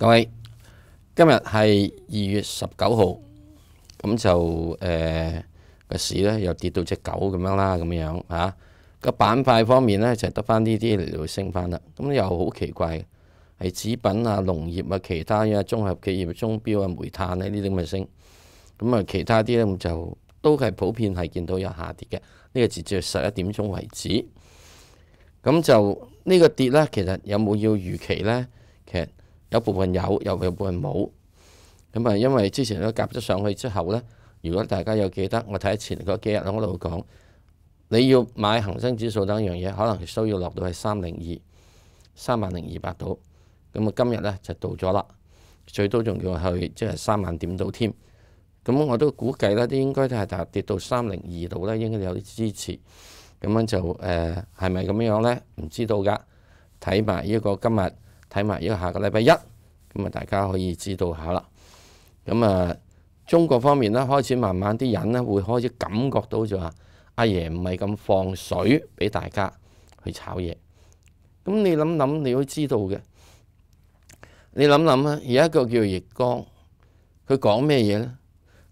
各位，今日系二月十九号，咁就诶个市咧又跌到只狗咁样啦，咁样吓个板块方面咧，就得翻呢啲嚟到升翻啦。咁又好奇怪，系纸品啊、农业啊、其他啊、综合企业、中标啊、煤炭咧呢啲嘅升，咁啊其他啲咧咁就都系普遍系见到有下跌嘅。呢个节至十一点钟为止，咁就呢个跌咧，其实有冇要预期咧？其实。有部分有，有部分冇。咁啊，因為之前都夾咗上去之後咧，如果大家有記得，我睇前嗰幾日我度講，你要買恒生指數等樣嘢，可能需要落到係三零二三萬零二百度。咁啊，今日咧就到咗啦，最多仲要去即係三萬點度添。咁我都估計咧，啲應該都係跌跌到三零二度咧，應該有啲支持。咁樣就誒，係咪咁樣呢？咧？唔知道㗎，睇埋呢個今日。睇埋呢個下個禮拜一，咁啊大家可以知道下啦。咁啊，中國方面咧開始慢慢啲人咧會開始感覺到就話：阿爺唔係咁放水俾大家去炒嘢。咁你諗諗，你都知道嘅。你諗諗啊，有一個叫易光，佢講咩嘢咧？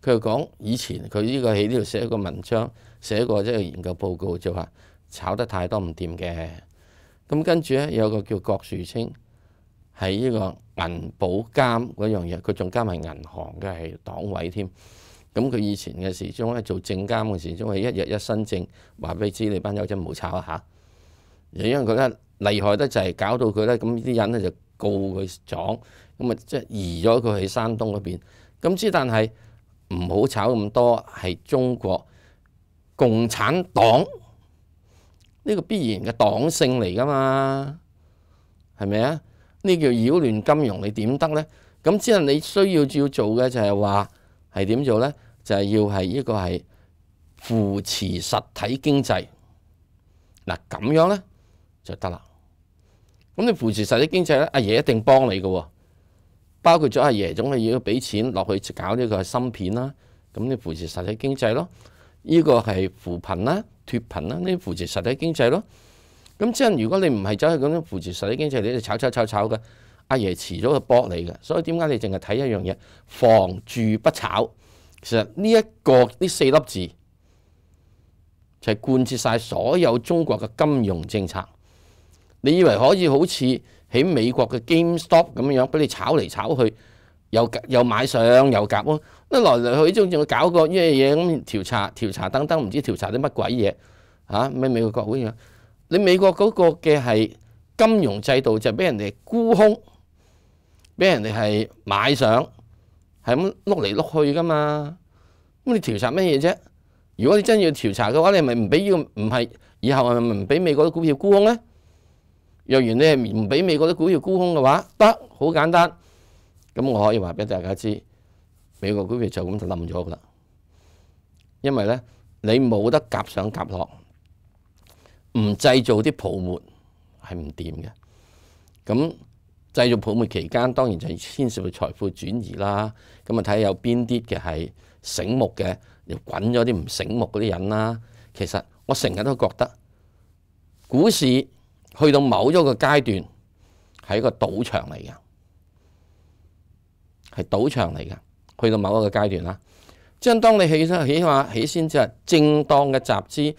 佢講以前佢呢個喺呢度寫一個文章，寫個即係研究報告，就話炒得太多唔掂嘅。咁跟住咧有個叫郭樹清。喺呢個銀保監嗰樣嘢，佢仲加埋銀行嘅係黨委添。咁佢以前嘅時鐘咧做證監嘅時鐘係一日一新證，話俾知你班友仔唔好炒啊因為佢咧厲害得係搞到佢咧咁啲人咧就告佢撞，咁啊即係移咗佢喺山東嗰邊。咁之但係唔好炒咁多，係中國共產黨呢個必然嘅黨性嚟噶嘛？係咪啊？呢叫擾亂金融，你點得呢？咁之後你需要要做嘅就係話係點做呢？就係要係一個係扶持實體經濟。嗱咁樣呢就得啦。咁你扶持實體經濟呢，阿爺一定幫你嘅。包括咗阿爺總係要俾錢落去搞呢個芯片啦。咁你扶持實體經濟咯，呢個係扶貧啦、脫貧啦，呢扶持實體經濟咯。咁即係如果你唔係走去咁樣扶持住水經濟，你哋炒炒炒炒嘅，阿爺遲早就搏你嘅。所以點解你淨係睇一樣嘢防住不炒？其實呢一個呢四粒字就係貫徹曬所有中國嘅金融政策。你以為可以好似喺美國嘅 GameStop 咁樣樣，俾你炒嚟炒去，又又買上又夾喎，一來來去去總之搞個呢嘢嘢咁調查調查等等，唔知調查啲乜鬼嘢啊？咩美國嗰啲嘢？你美國嗰個嘅係金融制度就俾人哋沽空，俾人哋係買上，係咁碌嚟碌去噶嘛。咁你調查乜嘢啫？如果你真要調查嘅話，你咪唔俾要唔係以後係唔俾美國啲股票沽空咧。若然你係唔俾美國啲股票沽空嘅話，得好簡單。咁我可以話俾大家知，美國股票就咁就冧咗噶啦。因為咧，你冇得夾上夾落。唔制造啲泡沫系唔掂嘅，咁制造泡沫期间，当然就系牵涉到财富转移啦。咁啊睇下有边啲嘅系醒目嘅，又滚咗啲唔醒目嗰啲人啦。其实我成日都觉得，股市去到某一个阶段系一个赌场嚟嘅，系赌场嚟嘅。去到某一个阶段啦，即係当你起身起话起先之系正当嘅集资。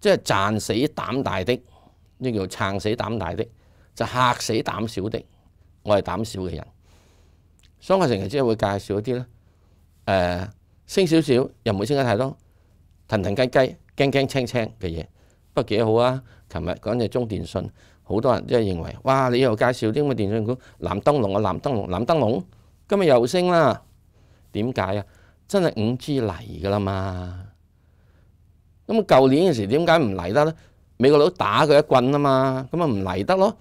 即係賺死膽大的，呢叫撐死膽大的，就嚇死膽小的。我係膽小嘅人，所以我成日即係會介紹一啲咧，誒升少少又唔會升得太多，騰騰雞雞、驚驚青青嘅嘢，不過幾好啊。琴日講嘅中電信，好多人都係認為，哇！你又介紹啲咁嘅電信股，藍燈籠啊，藍燈籠，藍燈籠，今日又升啦，點解啊？真係五 G 嚟噶啦嘛！咁舊年嘅時點解唔嚟得咧？美國佬打佢一棍啊嘛，咁啊唔嚟得咯。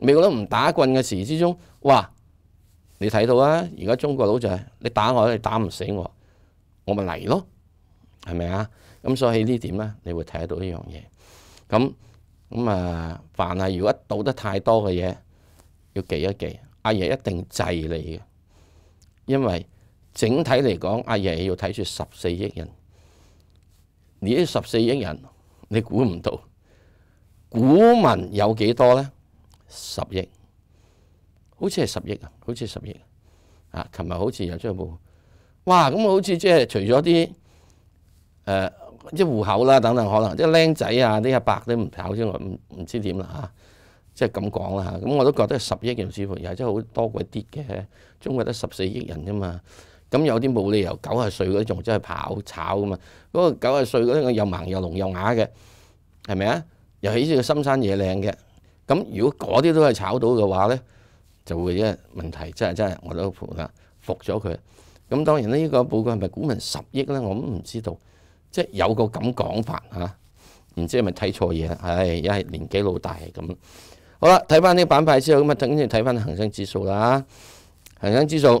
美國佬唔打棍嘅時之中，哇！你睇到啊，而家中國佬就係你打我，你打唔死我，我咪嚟咯，係咪啊？咁所以呢點咧，你會睇到呢樣嘢。咁咁啊，凡係如果倒得太多嘅嘢，要記一記，阿爺一定制你嘅，因為整體嚟講，阿爺要睇住十四億人。你十四億人，你估唔到？股民有幾多呢？十億，好似係十億，好似十億。啊，琴日好似又出報，哇！咁好似即係除咗啲誒啲户口啦等等可能，即係僆仔啊啲阿伯都唔跑之外，唔唔知點啦嚇。即係咁講啦嚇，咁我都覺得十億人似乎又係真係好多鬼啲嘅，中國得十四億人啫嘛。咁有啲冇理由，九廿岁嗰仲真系跑炒噶嘛？嗰个九廿岁嗰啲又盲又聋又哑嘅，系咪啊？又起住个深山野岭嘅。咁如果嗰啲都系炒到嘅话咧，就会一问题真系真系我都服啦，服咗佢。咁当然呢个报告系咪股民十亿咧，我唔知道。即系有个咁讲法吓，唔知系咪睇错嘢啦？唉，一系年纪老大咁。好啦，睇翻啲板块之后，咁啊，等住睇翻恒生指数啦，恒生指数。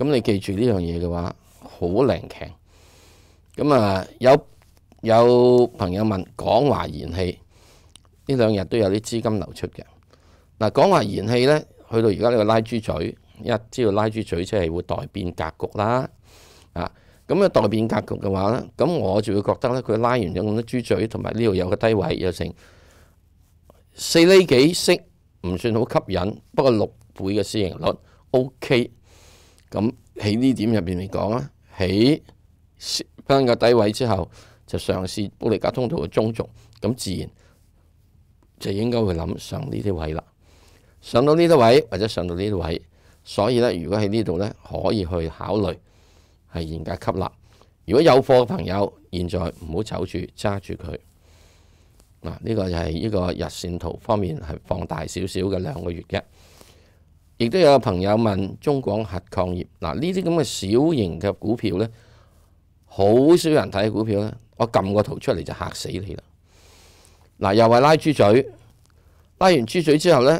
咁你記住呢樣嘢嘅話，好靈強。咁啊，有有朋友問廣華燃氣呢兩日都有啲資金流出嘅。嗱，廣華燃氣咧，去到而家呢個拉豬嘴，一知道拉豬嘴即係會代變格局啦。啊，咁啊代變格局嘅話咧，咁我就會覺得咧，佢拉完咗咁多豬嘴，同埋呢度有個低位，又成四厘幾息，唔算好吸引。不過六倍嘅市盈率，OK。咁喺呢点入边嚟讲啊，喺翻个低位之后就尝试布利加通道嘅中轴，咁自然就应该会谂上呢啲位啦。上到呢啲位或者上到呢啲位，所以咧如果喺呢度咧可以去考虑系严格吸纳。如果有货嘅朋友，现在唔好走住，揸住佢嗱。呢个就系呢个日线图方面系放大少少嘅两个月嘅。亦都有朋友問中廣核礦業嗱呢啲咁嘅小型嘅股票咧，好少人睇股票咧。我撳個圖出嚟就嚇死你啦！嗱，又係拉豬嘴，拉完豬嘴之後咧，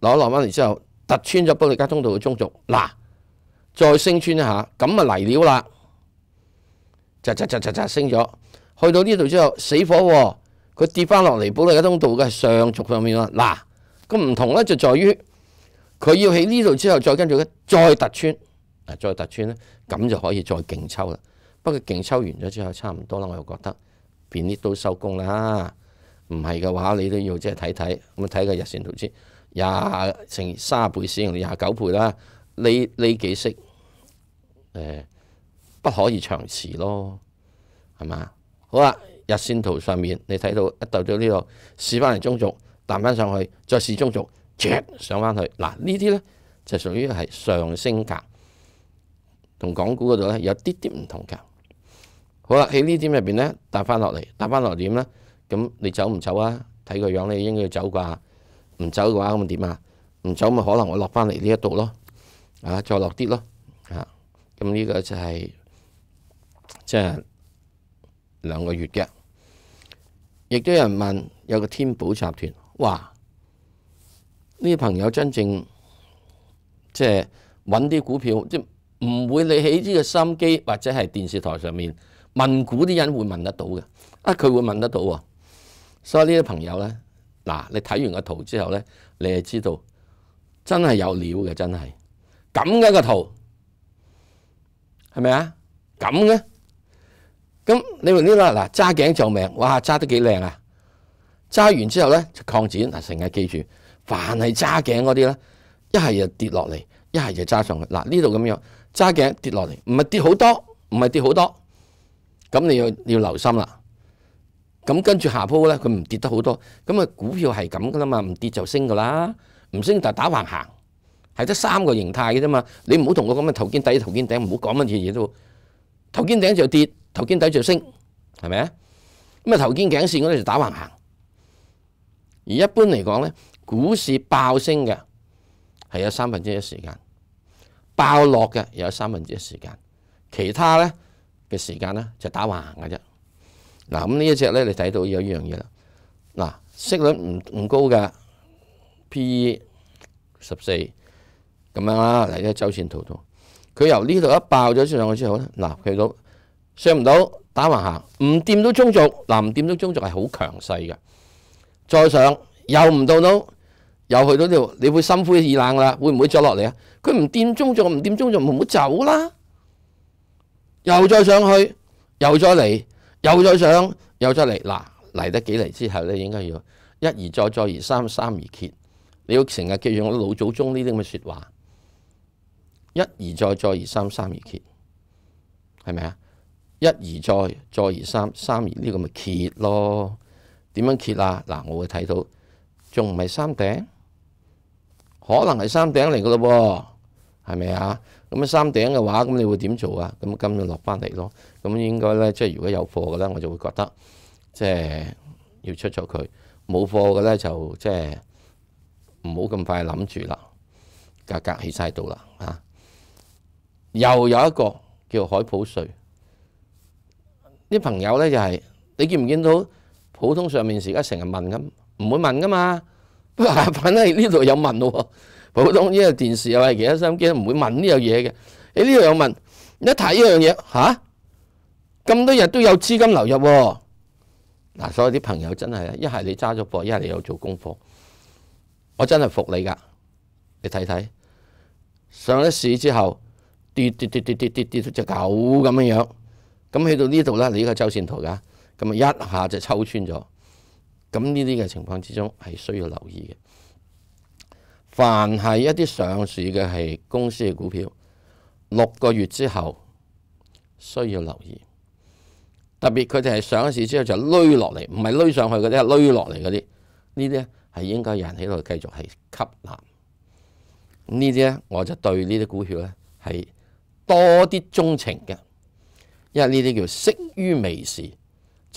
攞落翻嚟之後突穿咗保利加通道嘅中軸，嗱，再升穿一下，咁啊嚟料啦，喳喳喳喳喳升咗，去到呢度之後死火喎，佢跌翻落嚟保利加通道嘅上軸上面啦。嗱，咁唔同咧就在於。佢要喺呢度之後再跟住咧，再突穿，再突穿咧，咁就可以再勁抽啦。不過勁抽完咗之後，差唔多啦。我又覺得便啲都收工啦。唔係嘅話，你都要即係睇睇。咁睇個日線圖先，廿成三倍市盈率，廿九倍啦。呢呢幾式誒，不可以長持咯，係嘛？好啦，日線圖上面你睇到一到咗呢度，試翻嚟中續，彈翻上去，再試中續。上翻去嗱，呢啲咧就属于系上升格，同港股嗰度咧有啲啲唔同嘅。好啦，喺呢点入边咧，搭翻落嚟，搭翻落嚟点咧？咁你走唔走啊？睇个样你应该要走啩？唔走嘅话，咁點点啊？唔走咪可能我落翻嚟呢一度咯，啊，再落啲咯，啊，咁呢个就系即系两个月嘅。亦都有人问，有个天寶集团，哇！呢啲朋友真正即系揾啲股票，即唔会你起呢个心机，或者系电视台上面问股啲人会问得到嘅。啊，佢会问得到，所以呢啲朋友咧，嗱，你睇完个图之后咧，你系知道真系有料嘅，真系咁嘅个图系咪啊？咁嘅咁你话呢个嗱，揸颈救命，哇，揸得几靓啊！揸完之后咧就扩展嗱，成日记住。凡系揸颈嗰啲咧，一系就跌落嚟，一系就揸上去。嗱呢度咁样揸颈跌落嚟，唔系跌好多，唔系跌好多，咁你要要留心啦。咁跟住下铺咧，佢唔跌得好多，咁啊股票系咁噶啦嘛，唔跌就升噶啦，唔升就打横行，系得三個形態嘅啫嘛。你唔好同我咁嘅頭肩底、頭肩顶，唔好講乜嘢嘢都。頭肩顶就跌，頭肩底就升，系咪啊？咁啊頭肩頸線嗰啲就打橫行，而一般嚟講咧。股市爆升嘅係有三分之一時間，爆落嘅又有三分之一時間，其他咧嘅時間咧就打橫嘅啫。嗱咁呢一隻咧，你睇到有一樣嘢啦。嗱，息率唔唔高嘅，P E 十四咁樣啦，嚟啲周線圖圖，佢由呢度一爆咗上去之後咧，嗱佢到上唔到打橫行，唔掂到中軸，嗱唔掂到中軸係好強勢嘅，再上又唔到到。又去到呢度，你会心灰意冷啦，会唔会再落嚟啊？佢唔掂中做唔掂中就唔好走啦。又再上去，又再嚟，又再上，又再嚟。嗱嚟得几嚟之后咧，应该要一而再，再而三，三而竭。你要成日记住我老祖宗呢啲咁嘅说话，一而再，再而三，三而竭，系咪啊？一而再，再而三，三而呢个咪竭咯？点样竭啊？嗱，我会睇到仲唔系山顶？可能係山頂嚟噶咯喎，係咪啊？咁啊山頂嘅話，咁你會點做啊？咁今日落翻嚟咯。咁應該咧，即係如果有貨嘅咧，我就會覺得即係要出咗佢。冇貨嘅咧就即係唔好咁快諗住啦。價格起曬到啦啊！又有一個叫海普瑞，啲朋友咧就係你見唔見到普通上面時，而家成日問咁，唔會問噶嘛？反正呢度有問喎，普通呢個電視又其他收機都唔會問呢樣嘢嘅。你呢度有問，一睇呢樣嘢吓，咁多日都有資金流入。嗱，所有啲朋友真係，一係你揸咗貨，一係你有做功課，我真係服你噶。你睇睇，上咗市之後跌跌跌跌跌跌跌出只狗咁樣樣，咁去到呢度咧，你呢個周線圖噶，咁啊一下就抽穿咗。咁呢啲嘅情況之中係需要留意嘅。凡係一啲上市嘅係公司嘅股票，六個月之後需要留意。特別佢哋係上市之後就攣落嚟，唔係攣上去嗰啲，攣落嚟嗰啲，呢啲係應該有人喺度繼續係吸納。呢啲咧我就對呢啲股票咧係多啲鍾情嘅，因為呢啲叫適於微市。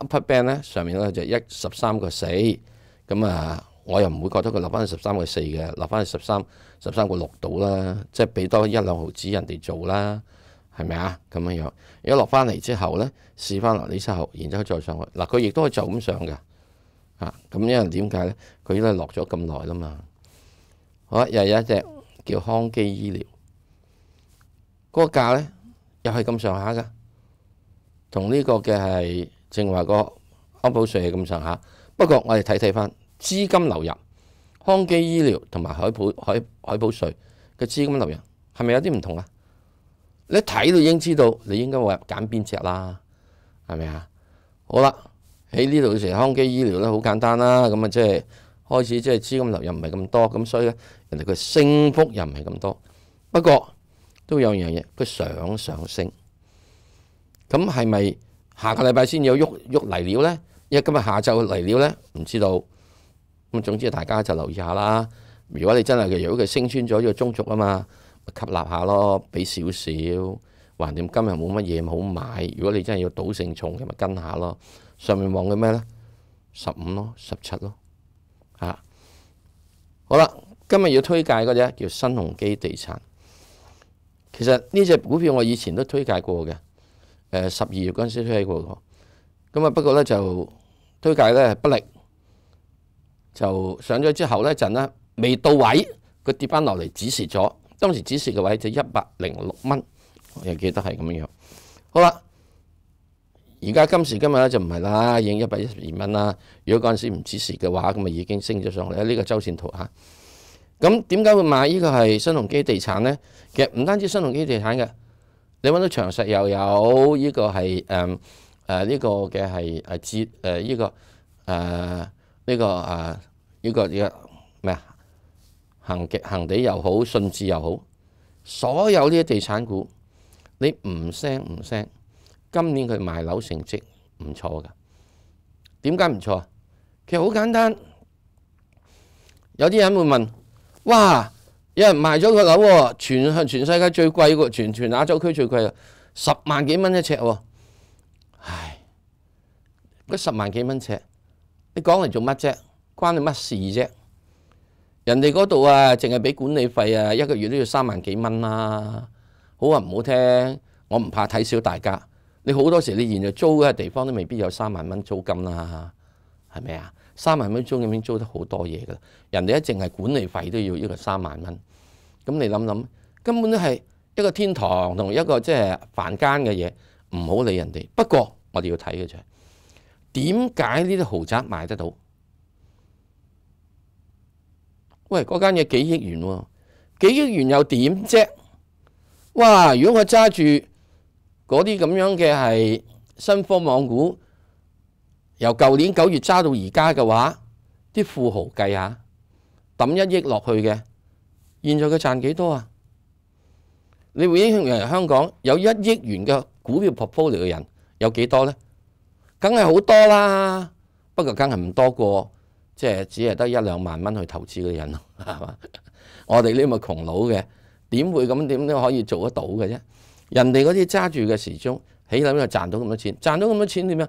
一匹餅咧，上面咧就一十三個四咁啊！我又唔會覺得佢落翻十三個四嘅，落翻十三十三個六度啦，即係俾多一兩毫子人哋做啦，係咪啊？咁樣樣果落翻嚟之後咧，試翻落呢之後，然之後再上去嗱，佢亦都係就咁上嘅啊！咁因為點解咧？佢咧落咗咁耐啦嘛。好，又有一隻叫康基醫療嗰個價咧，又係咁上下嘅，同呢個嘅係。正話個安保税係咁上下，不過我哋睇睇翻資金流入康基醫療同埋海普海海保税嘅資金流入係咪有啲唔同啊？你睇到已經知道你應該會揀邊只啦，係咪啊？好啦，喺呢度嘅時康基醫療咧好簡單啦，咁啊即係開始即係資金流入唔係咁多，咁所以咧人哋佢升幅又唔係咁多，不過都有樣嘢佢上上升，咁係咪？下个礼拜先有喐喐嚟料咧，因为今日下昼嚟料咧，唔知道。咁总之大家就留意下啦。如果你真系，如果佢升穿咗呢个中轴啊嘛，吸纳下咯，俾少少。横掂今日冇乜嘢好买。如果你真系要赌性重嘅，咪跟下咯。上面望嘅咩咧？十五咯，十七咯。吓，好啦，今日要推介嗰只叫新鸿基地产。其实呢只股票我以前都推介过嘅。誒十二月嗰陣時推過嘅，咁啊不過咧就推介咧不力，就上咗之後咧陣咧未到位，佢跌翻落嚟指示咗。當時指示嘅位就一百零六蚊，我記得係咁樣。好啦，而家今時今日咧就唔係啦，已經一百一十二蚊啦。如果嗰陣時唔指示嘅話，咁啊已經升咗上嚟呢個周線圖嚇，咁點解會買呢個係新鴻基地產咧？其實唔單止新鴻基地產嘅。你揾到長實又有呢個係誒誒呢個嘅係誒節誒依個誒呢個誒依個嘅咩啊？恆極恆地又好，信置又好，所有呢啲地產股，你唔聲唔聲，今年佢賣樓成績唔錯噶。點解唔錯其實好簡單。有啲人會問：，哇！因为卖咗个楼，全向全世界最贵嘅，全全亚洲区最贵啊！十万几蚊一尺，唉，嗰十万几蚊尺，你讲嚟做乜啫？关你乜事啫？人哋嗰度啊，净系俾管理费啊，一个月都要三万几蚊啦。好话唔好听，我唔怕睇小大家。你好多时你现在租嘅地方都未必有三万蚊租金啦，系咪啊？三萬蚊租已經租得好多嘢噶，人哋一淨係管理費都要一個三萬蚊，咁你諗諗，根本都係一個天堂同一個即係凡間嘅嘢，唔好理人哋。不過我哋要睇嘅就係點解呢啲豪宅賣得到？喂，嗰間嘢幾億元喎，幾億元又點啫？哇！如果我揸住嗰啲咁樣嘅係新科網股。由舊年九月揸到而家嘅話，啲富豪計下抌一億落去嘅，現在佢賺幾多啊？你會影響人香港有一億元嘅股票 proposal 嘅人有幾多呢？梗係好多啦，不過梗係唔多過，即係只係得一兩萬蚊去投資嘅人咯，係嘛？我哋呢咪窮佬嘅，點會咁點都可以做得到嘅啫？人哋嗰啲揸住嘅時鐘，起諗就賺到咁多錢，賺到咁多錢點樣？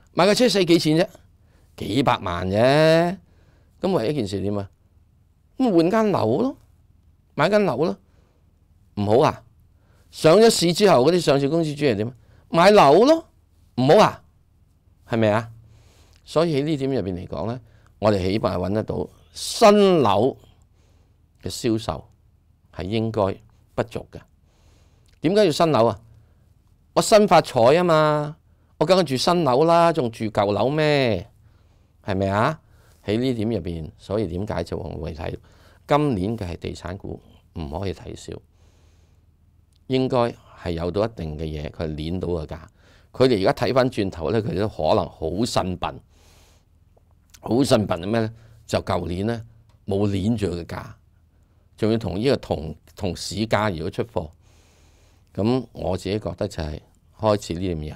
买架车使几钱啫？几百万啫，咁咪一件事点啊？咁换间楼咯，买间楼咯，唔好啊！上咗市之后嗰啲上市公司主係点啊？买楼咯，唔好啊，系咪啊？所以喺呢点入边嚟讲呢，我哋起码揾得到新楼嘅销售系应该不足嘅。点解要新楼啊？我新发财啊嘛！我梗系住新楼啦，仲住旧楼咩？系咪啊？喺呢点入边，所以点解就我会睇今年嘅系地产股唔可以睇少，应该系有到一定嘅嘢，佢系碾到个价。佢哋而家睇翻转头咧，佢哋都可能好肾笨，好肾笨系咩咧？就旧年咧冇碾住个价，仲要同呢个同同市价如果出货，咁我自己觉得就系开始呢点嘢。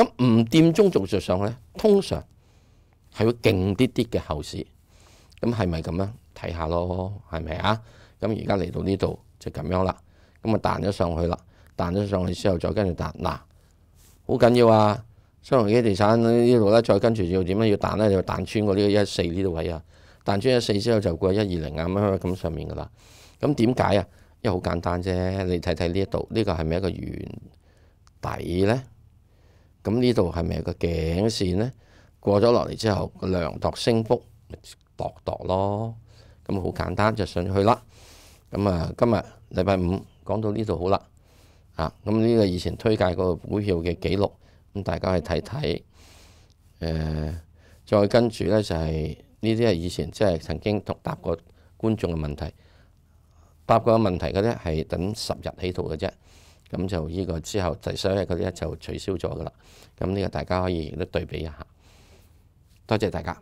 咁唔掂中續着上咧，通常係會勁啲啲嘅後市。咁係咪咁咧？睇下咯，係咪啊？咁而家嚟到呢度就咁樣啦。咁啊彈咗上去啦，彈咗上去之後再跟住彈嗱，好緊要啊！商業地產呢度咧，再跟住要點樣要彈咧？就彈穿過呢個一四呢度位啊，彈穿一四之後就過一二零啊咁樣咁上面噶啦。咁點解啊？因為好簡單啫，你睇睇呢一度呢個係咪一個圓底咧？咁呢度係咪個頸線呢？過咗落嚟之後，量度升幅咪度度咯？咁好簡單就上去啦。咁啊，今日禮拜五講到呢度好啦。啊，咁呢個以前推介個股票嘅記錄，咁大家去睇睇。誒，再跟住呢，就係呢啲係以前即係曾經答過觀眾嘅問題，答過問題嘅呢，係等十日起圖嘅啫。咁就呢個之後，就所有嗰啲就取消咗噶啦。咁呢個大家可以都對比一下。多謝大家。